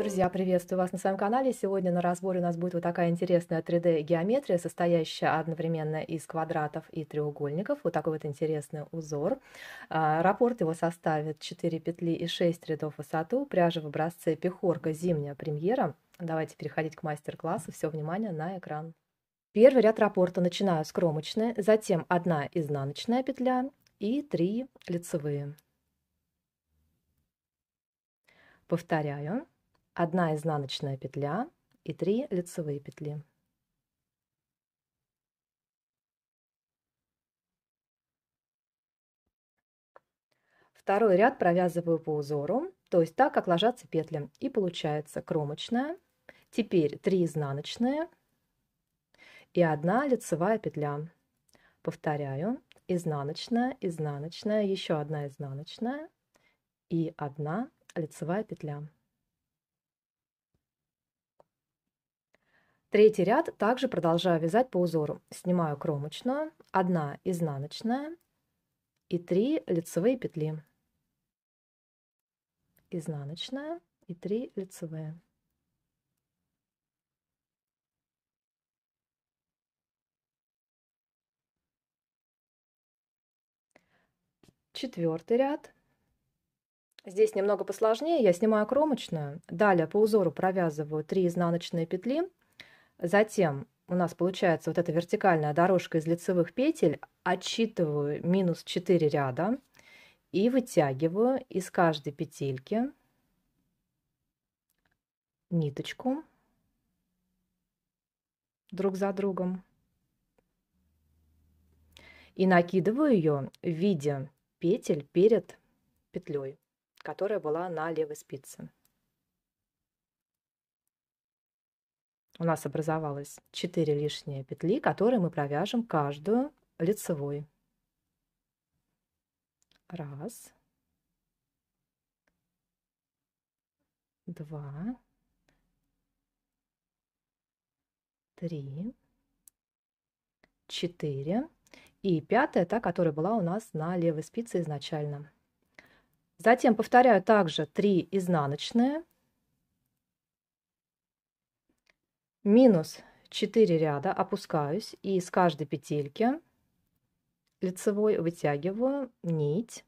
друзья, приветствую вас на своем канале. Сегодня на разборе у нас будет вот такая интересная 3D геометрия, состоящая одновременно из квадратов и треугольников. Вот такой вот интересный узор. А, раппорт его составит 4 петли и 6 рядов высоту. Пряжа в образце пехорка зимняя премьера. Давайте переходить к мастер-классу. Все внимание на экран. Первый ряд раппорта начинаю с кромочной, затем одна изнаночная петля и 3 лицевые. Повторяю. 1 изнаночная петля и 3 лицевые петли. Второй ряд провязываю по узору, то есть так, как ложатся петли. И получается кромочная, теперь 3 изнаночные и 1 лицевая петля. Повторяю, изнаночная, изнаночная, еще одна изнаночная и 1 лицевая петля. Третий ряд также продолжаю вязать по узору. Снимаю кромочную, 1 изнаночная и 3 лицевые петли. Изнаночная и 3 лицевые. Четвертый ряд. Здесь немного посложнее, я снимаю кромочную, далее по узору провязываю 3 изнаночные петли, Затем у нас получается вот эта вертикальная дорожка из лицевых петель. Отсчитываю минус 4 ряда и вытягиваю из каждой петельки ниточку друг за другом и накидываю ее в виде петель перед петлей, которая была на левой спице. у нас образовалось 4 лишние петли, которые мы провяжем каждую лицевой. Раз, два, три, четыре. И пятая, та, которая была у нас на левой спице изначально. Затем повторяю также 3 изнаночные минус 4 ряда, опускаюсь и с каждой петельки лицевой вытягиваю нить,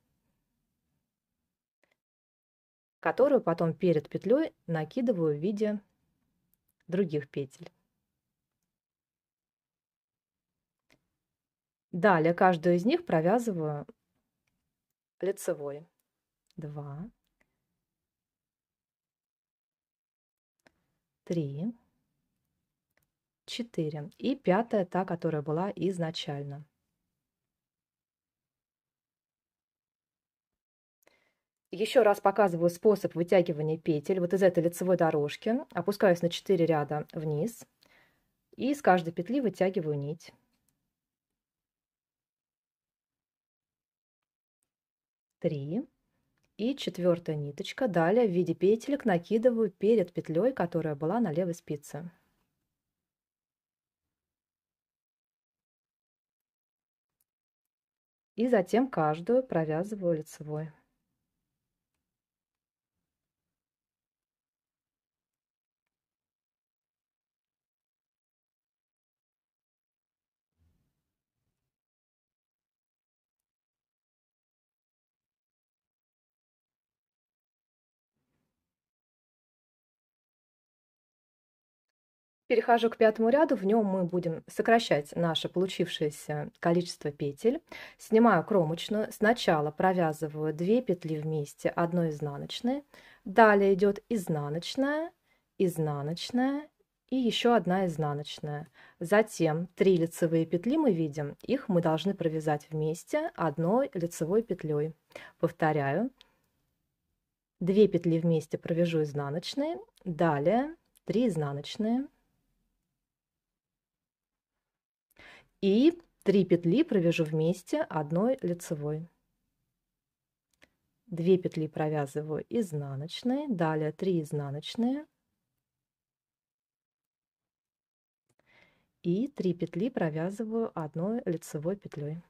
которую потом перед петлей накидываю в виде других петель. Далее каждую из них провязываю лицевой. 2, 3, 4 и пятая, та, которая была изначально. Еще раз показываю способ вытягивания петель вот из этой лицевой дорожки. Опускаюсь на 4 ряда вниз и с каждой петли вытягиваю нить. Три и четвертая ниточка. Далее в виде петелек накидываю перед петлей, которая была на левой спице. и затем каждую провязываю лицевой. Перехожу к пятому ряду, в нем мы будем сокращать наше получившееся количество петель. Снимаю кромочную, сначала провязываю 2 петли вместе, одной изнаночной, далее идет изнаночная, изнаночная и еще одна изнаночная. Затем 3 лицевые петли мы видим, их мы должны провязать вместе одной лицевой петлей. Повторяю, 2 петли вместе провяжу изнаночные, далее 3 изнаночные, и 3 петли провяжу вместе одной лицевой. 2 петли провязываю изнаночные, далее 3 изнаночные и 3 петли провязываю одной лицевой петлей.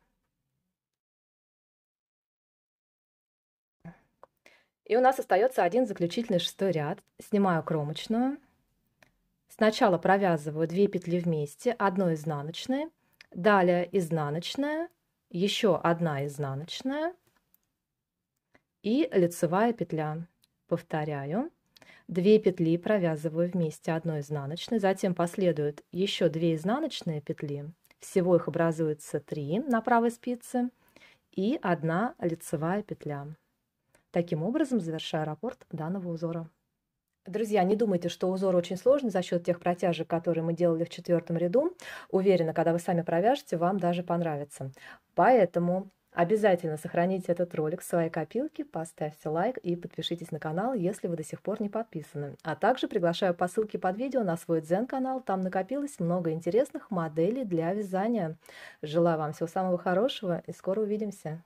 И у нас остается один заключительный шестой ряд. Снимаю кромочную. Сначала провязываю 2 петли вместе, одной изнаночной Далее изнаночная, еще одна изнаночная и лицевая петля. Повторяю. Две петли провязываю вместе одной изнаночной, затем последуют еще две изнаночные петли. Всего их образуется три на правой спице и одна лицевая петля. Таким образом завершаю раппорт данного узора. Друзья, не думайте, что узор очень сложный за счет тех протяжек, которые мы делали в четвертом ряду. Уверена, когда вы сами провяжете, вам даже понравится. Поэтому обязательно сохраните этот ролик в своей копилке, поставьте лайк и подпишитесь на канал, если вы до сих пор не подписаны. А также приглашаю по ссылке под видео на свой дзен-канал, там накопилось много интересных моделей для вязания. Желаю вам всего самого хорошего и скоро увидимся!